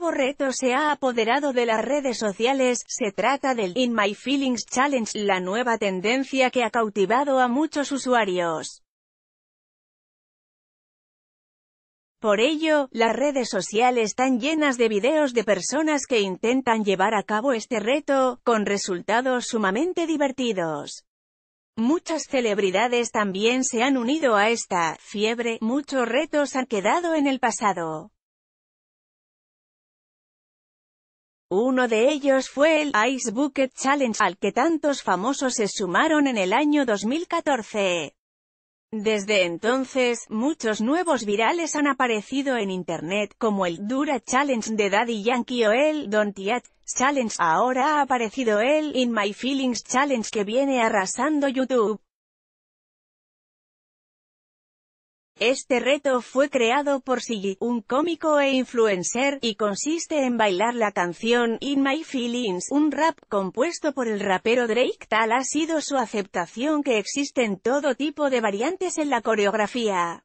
nuevo reto se ha apoderado de las redes sociales, se trata del In My Feelings Challenge, la nueva tendencia que ha cautivado a muchos usuarios. Por ello, las redes sociales están llenas de videos de personas que intentan llevar a cabo este reto, con resultados sumamente divertidos. Muchas celebridades también se han unido a esta fiebre, muchos retos han quedado en el pasado. Uno de ellos fue el Ice Bucket Challenge, al que tantos famosos se sumaron en el año 2014. Desde entonces, muchos nuevos virales han aparecido en internet, como el Dura Challenge de Daddy Yankee o el Don't Yet Challenge. Ahora ha aparecido el In My Feelings Challenge que viene arrasando YouTube. Este reto fue creado por Sigi, un cómico e influencer, y consiste en bailar la canción In My Feelings, un rap compuesto por el rapero Drake. Tal ha sido su aceptación que existen todo tipo de variantes en la coreografía.